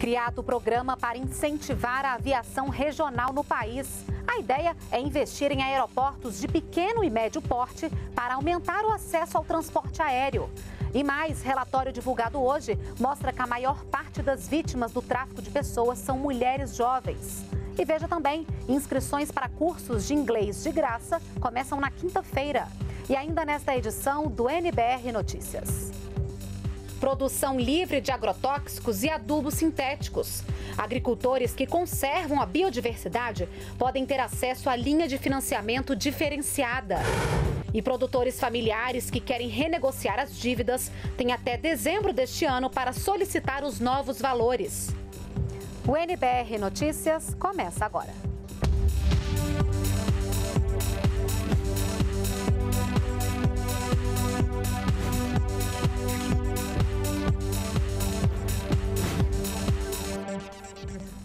Criado o programa para incentivar a aviação regional no país. A ideia é investir em aeroportos de pequeno e médio porte para aumentar o acesso ao transporte aéreo. E mais, relatório divulgado hoje mostra que a maior parte das vítimas do tráfico de pessoas são mulheres jovens. E veja também, inscrições para cursos de inglês de graça começam na quinta-feira. E ainda nesta edição do NBR Notícias produção livre de agrotóxicos e adubos sintéticos. Agricultores que conservam a biodiversidade podem ter acesso à linha de financiamento diferenciada. E produtores familiares que querem renegociar as dívidas têm até dezembro deste ano para solicitar os novos valores. O NBR Notícias começa agora.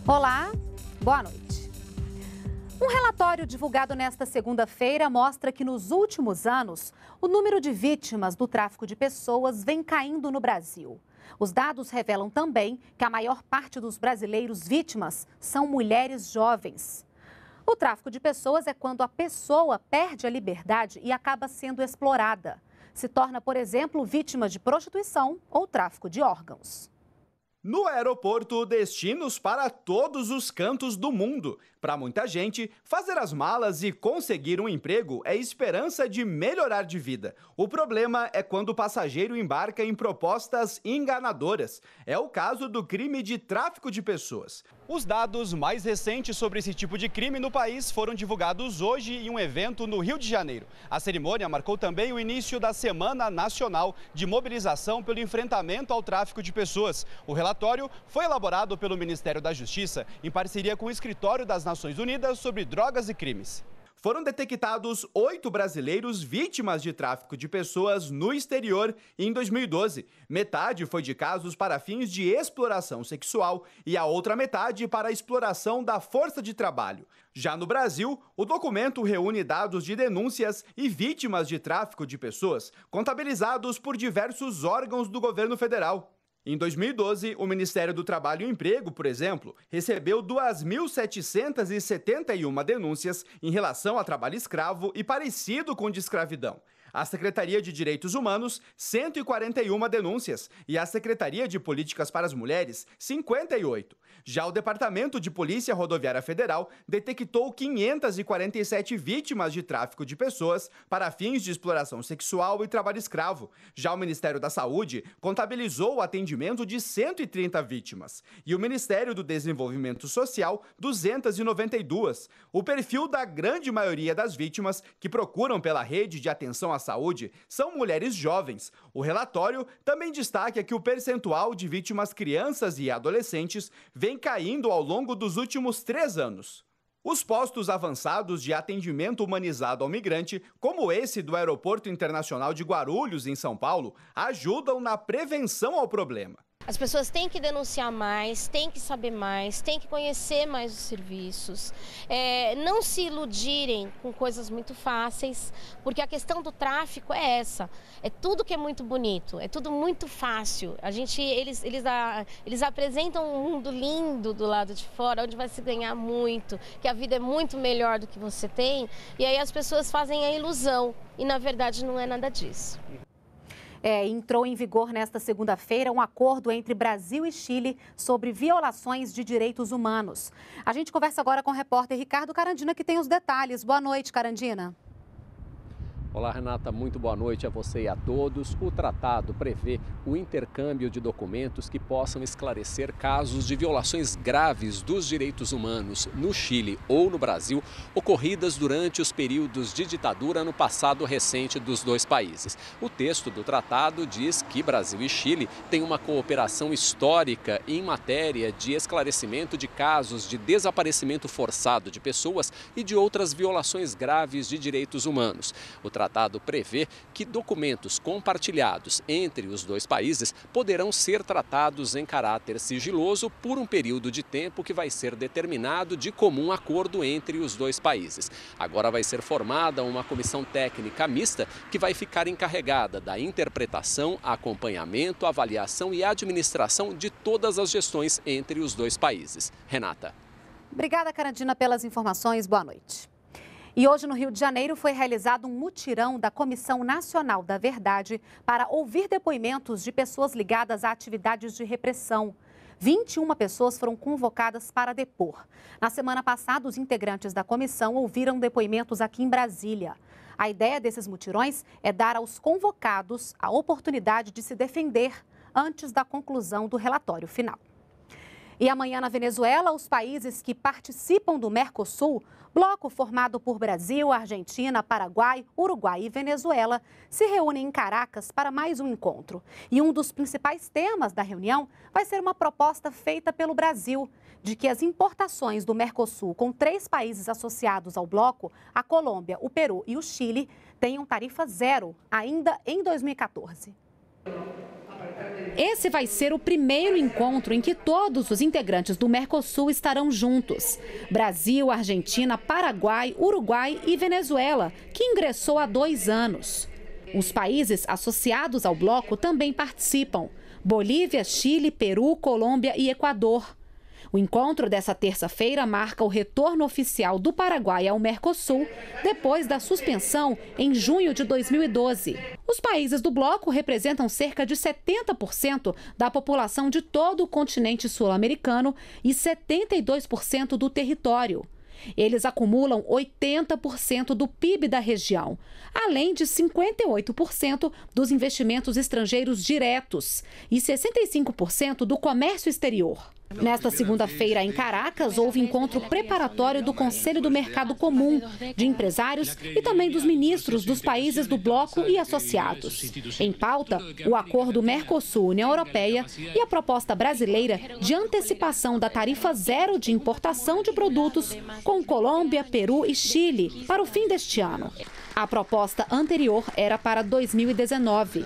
Olá, boa noite. Um relatório divulgado nesta segunda-feira mostra que nos últimos anos o número de vítimas do tráfico de pessoas vem caindo no Brasil. Os dados revelam também que a maior parte dos brasileiros vítimas são mulheres jovens. O tráfico de pessoas é quando a pessoa perde a liberdade e acaba sendo explorada. Se torna, por exemplo, vítima de prostituição ou tráfico de órgãos. No aeroporto, destinos para todos os cantos do mundo. Para muita gente, fazer as malas e conseguir um emprego é esperança de melhorar de vida. O problema é quando o passageiro embarca em propostas enganadoras. É o caso do crime de tráfico de pessoas. Os dados mais recentes sobre esse tipo de crime no país foram divulgados hoje em um evento no Rio de Janeiro. A cerimônia marcou também o início da Semana Nacional de Mobilização pelo Enfrentamento ao Tráfico de Pessoas. O relatório relatório foi elaborado pelo Ministério da Justiça em parceria com o Escritório das Nações Unidas sobre Drogas e Crimes. Foram detectados oito brasileiros vítimas de tráfico de pessoas no exterior em 2012. Metade foi de casos para fins de exploração sexual e a outra metade para exploração da força de trabalho. Já no Brasil, o documento reúne dados de denúncias e vítimas de tráfico de pessoas contabilizados por diversos órgãos do governo federal. Em 2012, o Ministério do Trabalho e Emprego, por exemplo, recebeu 2.771 denúncias em relação a trabalho escravo e parecido com de escravidão, à Secretaria de Direitos Humanos 141 denúncias e à Secretaria de Políticas para as Mulheres 58. Já o Departamento de Polícia Rodoviária Federal detectou 547 vítimas de tráfico de pessoas para fins de exploração sexual e trabalho escravo. Já o Ministério da Saúde contabilizou o atendimento de 130 vítimas e o Ministério do Desenvolvimento Social 292. O perfil da grande maioria das vítimas que procuram pela rede de atenção às Saúde são mulheres jovens. O relatório também destaca que o percentual de vítimas crianças e adolescentes vem caindo ao longo dos últimos três anos. Os postos avançados de atendimento humanizado ao migrante, como esse do Aeroporto Internacional de Guarulhos, em São Paulo, ajudam na prevenção ao problema. As pessoas têm que denunciar mais, têm que saber mais, têm que conhecer mais os serviços. É, não se iludirem com coisas muito fáceis, porque a questão do tráfico é essa. É tudo que é muito bonito, é tudo muito fácil. A gente, eles, eles, eles apresentam um mundo lindo do lado de fora, onde vai se ganhar muito, que a vida é muito melhor do que você tem. E aí as pessoas fazem a ilusão. E na verdade não é nada disso. Uhum. É, entrou em vigor nesta segunda-feira um acordo entre Brasil e Chile sobre violações de direitos humanos. A gente conversa agora com o repórter Ricardo Carandina, que tem os detalhes. Boa noite, Carandina. Olá, Renata, muito boa noite a você e a todos. O tratado prevê o intercâmbio de documentos que possam esclarecer casos de violações graves dos direitos humanos no Chile ou no Brasil, ocorridas durante os períodos de ditadura no passado recente dos dois países. O texto do tratado diz que Brasil e Chile têm uma cooperação histórica em matéria de esclarecimento de casos de desaparecimento forçado de pessoas e de outras violações graves de direitos humanos. O tratado tratado prevê que documentos compartilhados entre os dois países poderão ser tratados em caráter sigiloso por um período de tempo que vai ser determinado de comum acordo entre os dois países. Agora vai ser formada uma comissão técnica mista que vai ficar encarregada da interpretação, acompanhamento, avaliação e administração de todas as gestões entre os dois países. Renata. Obrigada, Carandina, pelas informações. Boa noite. E hoje, no Rio de Janeiro, foi realizado um mutirão da Comissão Nacional da Verdade para ouvir depoimentos de pessoas ligadas a atividades de repressão. 21 pessoas foram convocadas para depor. Na semana passada, os integrantes da comissão ouviram depoimentos aqui em Brasília. A ideia desses mutirões é dar aos convocados a oportunidade de se defender antes da conclusão do relatório final. E amanhã na Venezuela, os países que participam do Mercosul, bloco formado por Brasil, Argentina, Paraguai, Uruguai e Venezuela, se reúnem em Caracas para mais um encontro. E um dos principais temas da reunião vai ser uma proposta feita pelo Brasil de que as importações do Mercosul com três países associados ao bloco, a Colômbia, o Peru e o Chile, tenham tarifa zero ainda em 2014. Esse vai ser o primeiro encontro em que todos os integrantes do Mercosul estarão juntos. Brasil, Argentina, Paraguai, Uruguai e Venezuela, que ingressou há dois anos. Os países associados ao bloco também participam: Bolívia, Chile, Peru, Colômbia e Equador. O encontro dessa terça-feira marca o retorno oficial do Paraguai ao Mercosul depois da suspensão em junho de 2012. Os países do bloco representam cerca de 70% da população de todo o continente sul-americano e 72% do território. Eles acumulam 80% do PIB da região, além de 58% dos investimentos estrangeiros diretos e 65% do comércio exterior. Nesta segunda-feira, em Caracas, houve encontro preparatório do Conselho do Mercado Comum, de empresários e também dos ministros dos países do bloco e associados. Em pauta, o acordo Mercosul-União Europeia e a proposta brasileira de antecipação da tarifa zero de importação de produtos com Colômbia, Peru e Chile para o fim deste ano. A proposta anterior era para 2019.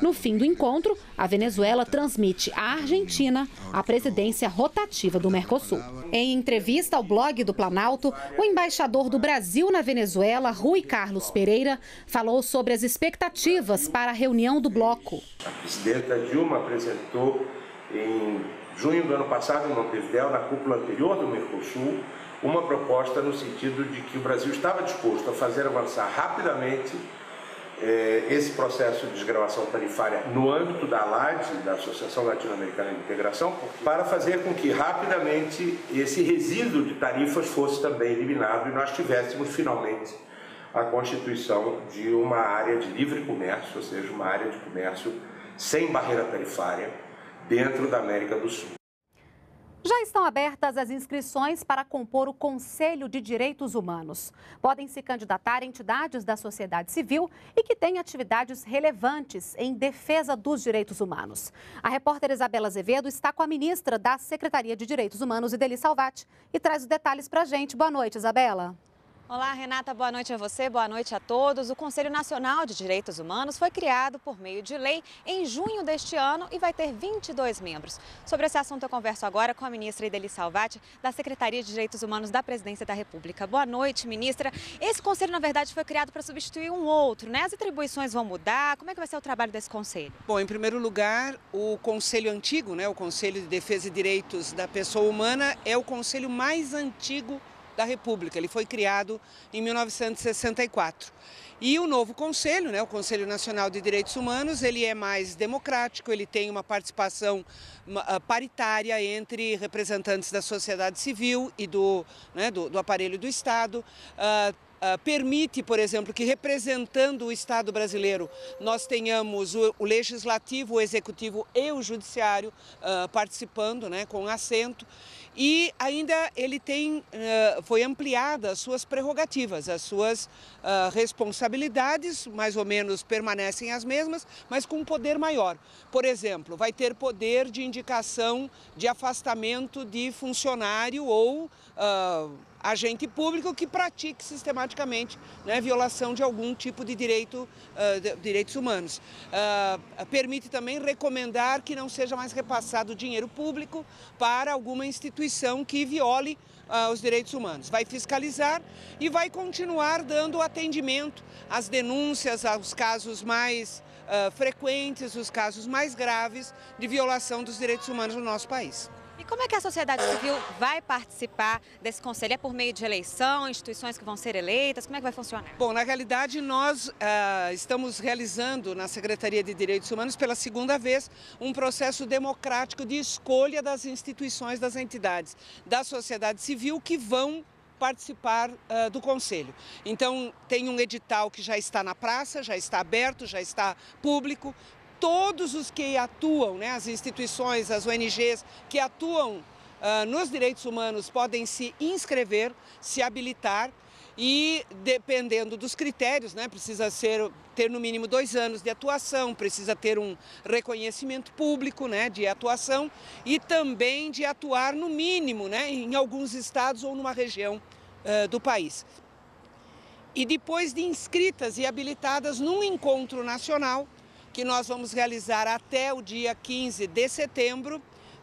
No fim do encontro, a Venezuela transmite à Argentina a presidência rotativa do Mercosul. Em entrevista ao blog do Planalto, o embaixador do Brasil na Venezuela, Rui Carlos Pereira, falou sobre as expectativas para a reunião do bloco. A presidenta Dilma apresentou em junho do ano passado em Montevideo, na cúpula anterior do Mercosul, uma proposta no sentido de que o Brasil estava disposto a fazer avançar rapidamente eh, esse processo de desgravação tarifária no âmbito da ALAD, da Associação Latino-Americana de Integração, para fazer com que rapidamente esse resíduo de tarifas fosse também eliminado e nós tivéssemos finalmente a constituição de uma área de livre comércio, ou seja, uma área de comércio sem barreira tarifária dentro da América do Sul. Já estão abertas as inscrições para compor o Conselho de Direitos Humanos. Podem se candidatar entidades da sociedade civil e que têm atividades relevantes em defesa dos direitos humanos. A repórter Isabela Azevedo está com a ministra da Secretaria de Direitos Humanos, Ideli Salvati, e traz os detalhes para a gente. Boa noite, Isabela. Olá, Renata, boa noite a você, boa noite a todos. O Conselho Nacional de Direitos Humanos foi criado por meio de lei em junho deste ano e vai ter 22 membros. Sobre esse assunto, eu converso agora com a ministra Ideli Salvati, da Secretaria de Direitos Humanos da Presidência da República. Boa noite, ministra. Esse conselho, na verdade, foi criado para substituir um outro, né? As atribuições vão mudar? Como é que vai ser o trabalho desse conselho? Bom, em primeiro lugar, o conselho antigo, né, o Conselho de Defesa e Direitos da Pessoa Humana, é o conselho mais antigo da República. Ele foi criado em 1964. E o novo conselho, né, o Conselho Nacional de Direitos Humanos, ele é mais democrático, ele tem uma participação ah, paritária entre representantes da sociedade civil e do, né, do, do aparelho do Estado. Uh, Uh, permite, por exemplo, que representando o Estado brasileiro nós tenhamos o, o legislativo, o executivo e o judiciário uh, participando né, com assento. E ainda ele tem, foi ampliada as suas prerrogativas, as suas responsabilidades, mais ou menos permanecem as mesmas, mas com um poder maior. Por exemplo, vai ter poder de indicação de afastamento de funcionário ou agente público que pratique sistematicamente né, violação de algum tipo de, direito, uh, de, direitos humanos. Uh, permite também recomendar que não seja mais repassado dinheiro público para alguma instituição que viole uh, os direitos humanos. Vai fiscalizar e vai continuar dando atendimento às denúncias, aos casos mais frequentes, os casos mais graves de violação dos direitos humanos no nosso país. E como é que a sociedade civil vai participar desse conselho? É por meio de eleição, instituições que vão ser eleitas? Como é que vai funcionar? Bom, na realidade, nós uh, estamos realizando na Secretaria de Direitos Humanos, pela segunda vez, um processo democrático de escolha das instituições, das entidades da sociedade civil que vão participar uh, do Conselho. Então, tem um edital que já está na praça, já está aberto, já está público todos os que atuam, né, as instituições, as ONGs que atuam uh, nos direitos humanos podem se inscrever, se habilitar e dependendo dos critérios, né, precisa ser, ter no mínimo dois anos de atuação, precisa ter um reconhecimento público né, de atuação e também de atuar no mínimo né, em alguns estados ou numa região uh, do país. E depois de inscritas e habilitadas num encontro nacional, que nós vamos realizar até o dia 15 de setembro.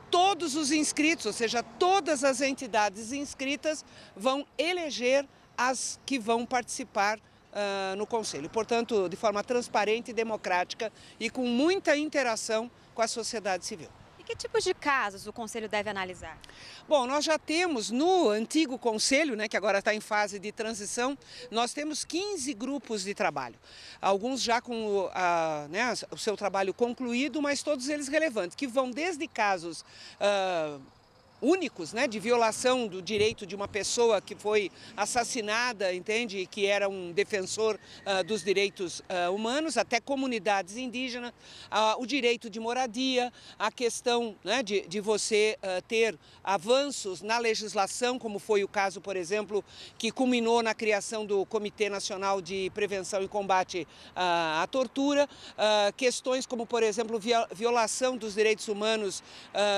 Todos os inscritos, ou seja, todas as entidades inscritas, vão eleger as que vão participar uh, no Conselho. Portanto, de forma transparente, democrática e com muita interação com a sociedade civil. Que tipos de casos o Conselho deve analisar? Bom, nós já temos no antigo Conselho, né, que agora está em fase de transição, nós temos 15 grupos de trabalho. Alguns já com né, o seu trabalho concluído, mas todos eles relevantes, que vão desde casos. Uh, únicos, né, de violação do direito de uma pessoa que foi assassinada, entende, que era um defensor uh, dos direitos uh, humanos, até comunidades indígenas, uh, o direito de moradia, a questão né, de, de você ah, ter avanços na legislação, como foi o caso, por exemplo, que culminou na criação do Comitê Nacional de Prevenção e Combate à Tortura, questões como, por exemplo, violação dos direitos humanos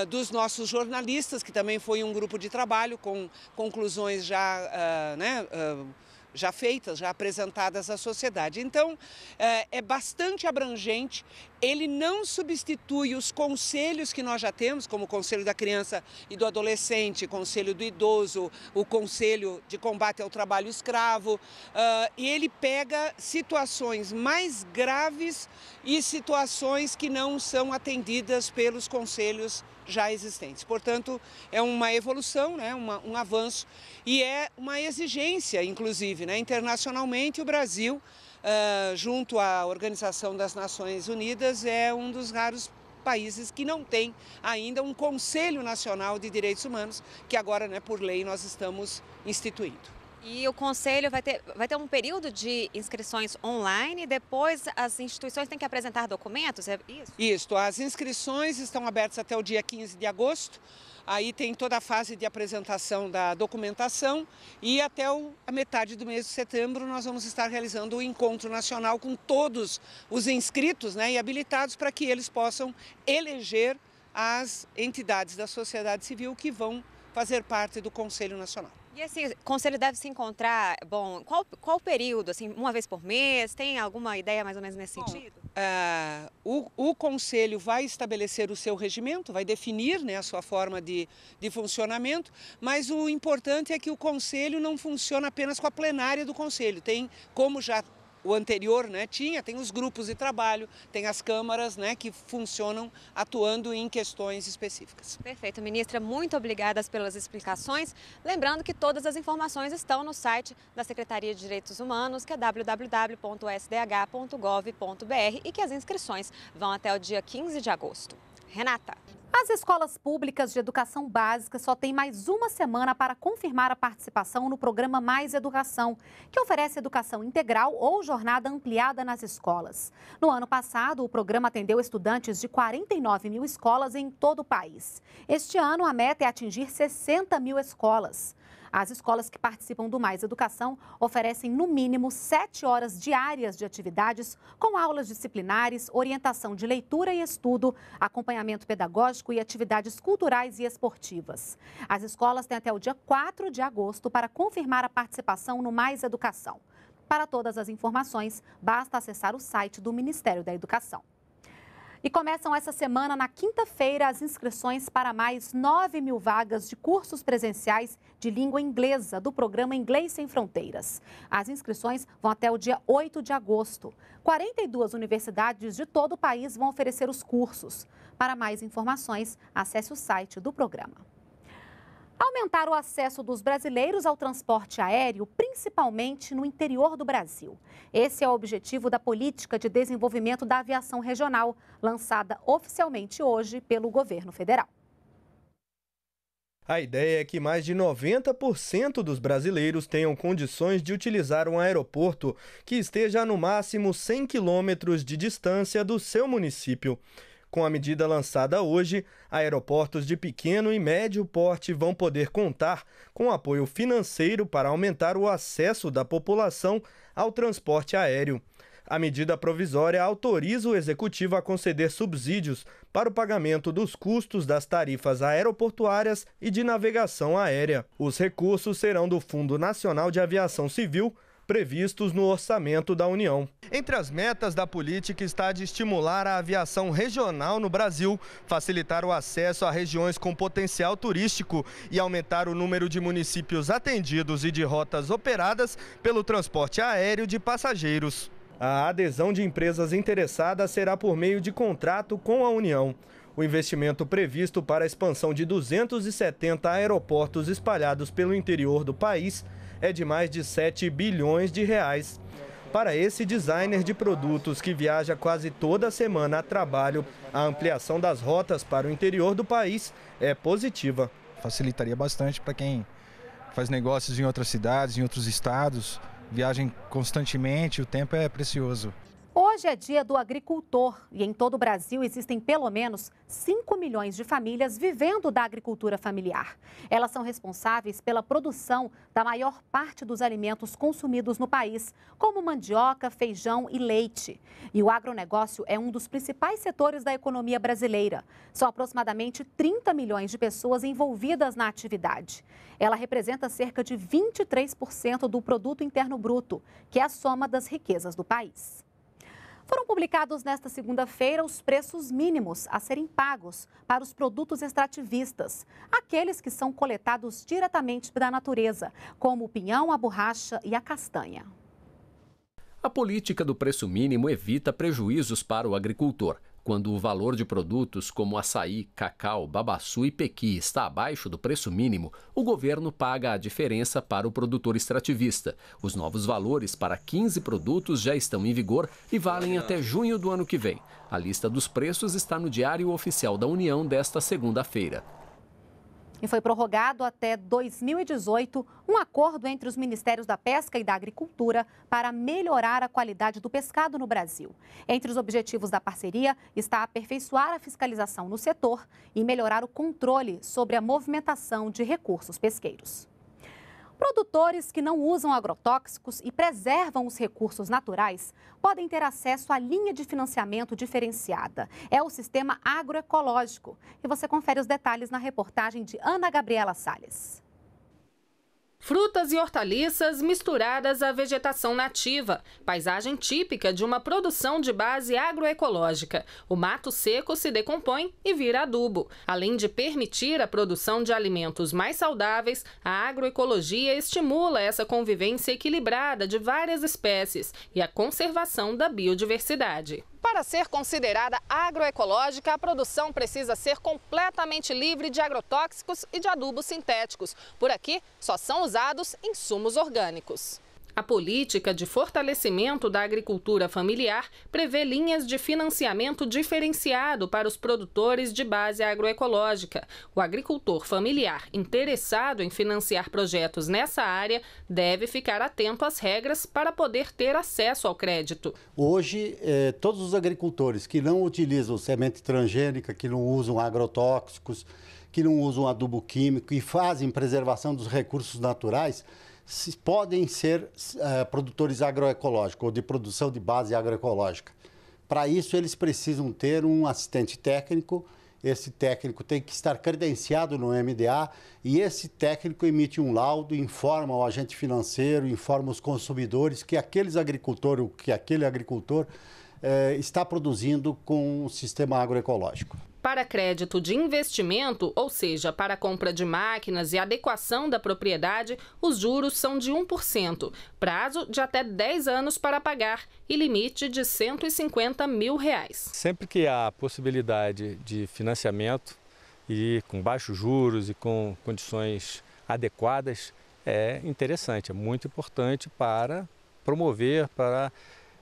dos nossos jornalistas, que também foi um grupo de trabalho com conclusões já, uh, né, uh, já feitas, já apresentadas à sociedade. Então, eh, é bastante abrangente. Ele não substitui os conselhos que nós já temos, como o Conselho da Criança e do Adolescente, Conselho do Idoso, o Conselho de Combate ao Trabalho Escravo. Ah, e ele pega situações mais graves e situações que não são atendidas pelos conselhos já existentes. Portanto, é uma evolução, né, uma, um avanço e é uma exigência, inclusive, né, internacionalmente o Brasil, uh, junto à Organização das Nações Unidas, é um dos raros países que não tem ainda um Conselho Nacional de Direitos Humanos, que agora, né, por lei, nós estamos instituindo. E o conselho vai ter, vai ter um período de inscrições online, depois as instituições têm que apresentar documentos, é isso? Isso, as inscrições estão abertas até o dia 15 de agosto, aí tem toda a fase de apresentação da documentação e até o, a metade do mês de setembro nós vamos estar realizando o encontro nacional com todos os inscritos né, e habilitados para que eles possam eleger as entidades da sociedade civil que vão fazer parte do Conselho Nacional. E esse assim, conselho deve se encontrar, bom, qual, qual período, assim, uma vez por mês? Tem alguma ideia mais ou menos nesse bom, sentido? Uh, o, o, conselho vai estabelecer o seu regimento, vai definir né, a sua forma de, de funcionamento, mas o importante é que o conselho não funciona apenas com a plenária do conselho. Tem, como já o anterior né, tinha, tem os grupos de trabalho, tem as câmaras né, que funcionam atuando em questões específicas. Perfeito, ministra, muito obrigada pelas explicações. Lembrando que todas as informações estão no site da Secretaria de Direitos Humanos, que é www.sdh.gov.br e que as inscrições vão até o dia 15 de agosto. Renata. As escolas públicas de educação básica só têm mais uma semana para confirmar a participação no programa Mais Educação, que oferece educação integral ou jornada ampliada nas escolas. No ano passado, o programa atendeu estudantes de 49 mil escolas em todo o país. Este ano, a meta é atingir 60 mil escolas. As escolas que participam do Mais Educação oferecem, no mínimo, sete horas diárias de atividades, com aulas disciplinares, orientação de leitura e estudo, acompanhamento pedagógico e atividades culturais e esportivas. As escolas têm até o dia 4 de agosto para confirmar a participação no Mais Educação. Para todas as informações, basta acessar o site do Ministério da Educação. E começam essa semana, na quinta-feira, as inscrições para mais 9 mil vagas de cursos presenciais de língua inglesa do programa Inglês Sem Fronteiras. As inscrições vão até o dia 8 de agosto. 42 universidades de todo o país vão oferecer os cursos. Para mais informações, acesse o site do programa aumentar o acesso dos brasileiros ao transporte aéreo, principalmente no interior do Brasil. Esse é o objetivo da Política de Desenvolvimento da Aviação Regional, lançada oficialmente hoje pelo governo federal. A ideia é que mais de 90% dos brasileiros tenham condições de utilizar um aeroporto que esteja a no máximo 100 quilômetros de distância do seu município. Com a medida lançada hoje, aeroportos de pequeno e médio porte vão poder contar com apoio financeiro para aumentar o acesso da população ao transporte aéreo. A medida provisória autoriza o executivo a conceder subsídios para o pagamento dos custos das tarifas aeroportuárias e de navegação aérea. Os recursos serão do Fundo Nacional de Aviação Civil previstos no orçamento da União. Entre as metas da política está a de estimular a aviação regional no Brasil, facilitar o acesso a regiões com potencial turístico e aumentar o número de municípios atendidos e de rotas operadas pelo transporte aéreo de passageiros. A adesão de empresas interessadas será por meio de contrato com a União. O investimento previsto para a expansão de 270 aeroportos espalhados pelo interior do país é de mais de 7 bilhões de reais. Para esse designer de produtos que viaja quase toda semana a trabalho, a ampliação das rotas para o interior do país é positiva. Facilitaria bastante para quem faz negócios em outras cidades, em outros estados, viajam constantemente, o tempo é precioso. Hoje é dia do agricultor e em todo o Brasil existem pelo menos 5 milhões de famílias vivendo da agricultura familiar. Elas são responsáveis pela produção da maior parte dos alimentos consumidos no país, como mandioca, feijão e leite. E o agronegócio é um dos principais setores da economia brasileira. São aproximadamente 30 milhões de pessoas envolvidas na atividade. Ela representa cerca de 23% do produto interno bruto, que é a soma das riquezas do país. Foram publicados nesta segunda-feira os preços mínimos a serem pagos para os produtos extrativistas, aqueles que são coletados diretamente da natureza, como o pinhão, a borracha e a castanha. A política do preço mínimo evita prejuízos para o agricultor quando o valor de produtos como açaí, cacau, babaçu e pequi está abaixo do preço mínimo, o governo paga a diferença para o produtor extrativista. Os novos valores para 15 produtos já estão em vigor e valem até junho do ano que vem. A lista dos preços está no Diário Oficial da União desta segunda-feira e foi prorrogado até 2018 um acordo entre os Ministérios da Pesca e da Agricultura para melhorar a qualidade do pescado no Brasil. Entre os objetivos da parceria está aperfeiçoar a fiscalização no setor e melhorar o controle sobre a movimentação de recursos pesqueiros. Produtores que não usam agrotóxicos e preservam os recursos naturais podem ter acesso à linha de financiamento diferenciada. É o sistema agroecológico. E você confere os detalhes na reportagem de Ana Gabriela Salles. Frutas e hortaliças misturadas à vegetação nativa, paisagem típica de uma produção de base agroecológica. O mato seco se decompõe e vira adubo. Além de permitir a produção de alimentos mais saudáveis, a agroecologia estimula essa convivência equilibrada de várias espécies e a conservação da biodiversidade. Para ser considerada agroecológica, a produção precisa ser completamente livre de agrotóxicos e de adubos sintéticos. Por aqui, só são usados insumos orgânicos. A política de fortalecimento da agricultura familiar prevê linhas de financiamento diferenciado para os produtores de base agroecológica. O agricultor familiar interessado em financiar projetos nessa área deve ficar atento às regras para poder ter acesso ao crédito. Hoje, eh, todos os agricultores que não utilizam semente transgênica, que não usam agrotóxicos, que não usam adubo químico e fazem preservação dos recursos naturais, se podem ser eh, produtores agroecológicos ou de produção de base agroecológica. Para isso, eles precisam ter um assistente técnico. Esse técnico tem que estar credenciado no MDA e esse técnico emite um laudo, informa o agente financeiro, informa os consumidores que aqueles agricultor, que aquele agricultor eh, está produzindo com um sistema agroecológico. Para crédito de investimento, ou seja, para compra de máquinas e adequação da propriedade, os juros são de 1%, prazo de até 10 anos para pagar e limite de 150 mil reais. Sempre que há possibilidade de financiamento e com baixos juros e com condições adequadas, é interessante, é muito importante para promover, para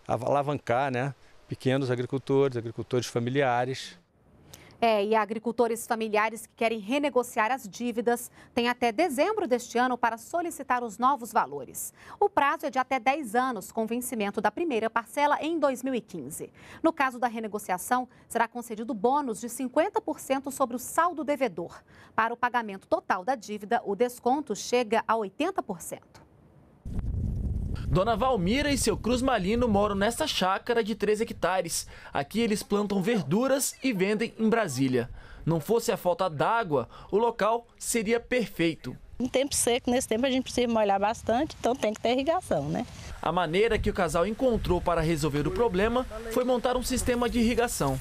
alavancar né, pequenos agricultores, agricultores familiares. É, e agricultores familiares que querem renegociar as dívidas têm até dezembro deste ano para solicitar os novos valores. O prazo é de até 10 anos, com vencimento da primeira parcela em 2015. No caso da renegociação, será concedido bônus de 50% sobre o saldo devedor. Para o pagamento total da dívida, o desconto chega a 80%. Dona Valmira e seu Cruz Malino moram nesta chácara de 3 hectares. Aqui eles plantam verduras e vendem em Brasília. Não fosse a falta d'água, o local seria perfeito. Em tempo seco, nesse tempo a gente precisa molhar bastante, então tem que ter irrigação, né? A maneira que o casal encontrou para resolver o problema foi montar um sistema de irrigação.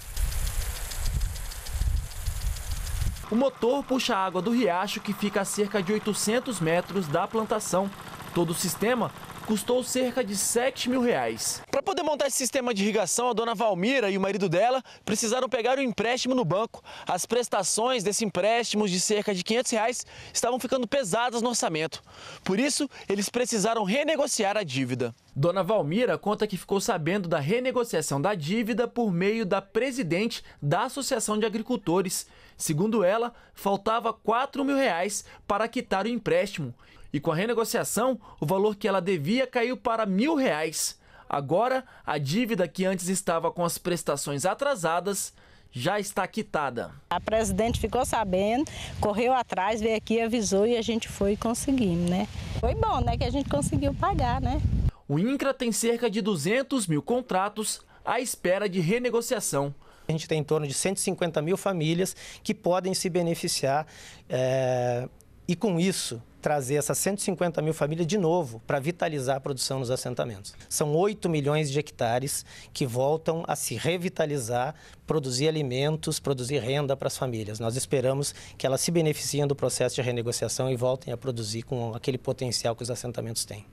O motor puxa a água do riacho que fica a cerca de 800 metros da plantação. Todo o sistema custou cerca de 7 mil reais. Para poder montar esse sistema de irrigação, a dona Valmira e o marido dela precisaram pegar um empréstimo no banco. As prestações desse empréstimo de cerca de 500 reais estavam ficando pesadas no orçamento. Por isso, eles precisaram renegociar a dívida. Dona Valmira conta que ficou sabendo da renegociação da dívida por meio da presidente da Associação de Agricultores. Segundo ela, faltava 4 mil reais para quitar o empréstimo e com a renegociação, o valor que ela devia caiu para mil reais. Agora, a dívida que antes estava com as prestações atrasadas já está quitada. A presidente ficou sabendo, correu atrás, veio aqui, avisou e a gente foi e conseguimos, né? Foi bom, né, que a gente conseguiu pagar, né? O INCRA tem cerca de 200 mil contratos à espera de renegociação. A gente tem em torno de 150 mil famílias que podem se beneficiar é, e com isso trazer essas 150 mil famílias de novo para vitalizar a produção nos assentamentos. São 8 milhões de hectares que voltam a se revitalizar, produzir alimentos, produzir renda para as famílias. Nós esperamos que elas se beneficiem do processo de renegociação e voltem a produzir com aquele potencial que os assentamentos têm.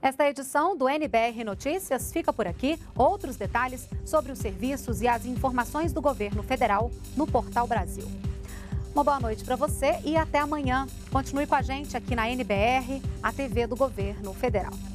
Esta edição do NBR Notícias fica por aqui. Outros detalhes sobre os serviços e as informações do governo federal no Portal Brasil. Uma boa noite para você e até amanhã. Continue com a gente aqui na NBR, a TV do Governo Federal.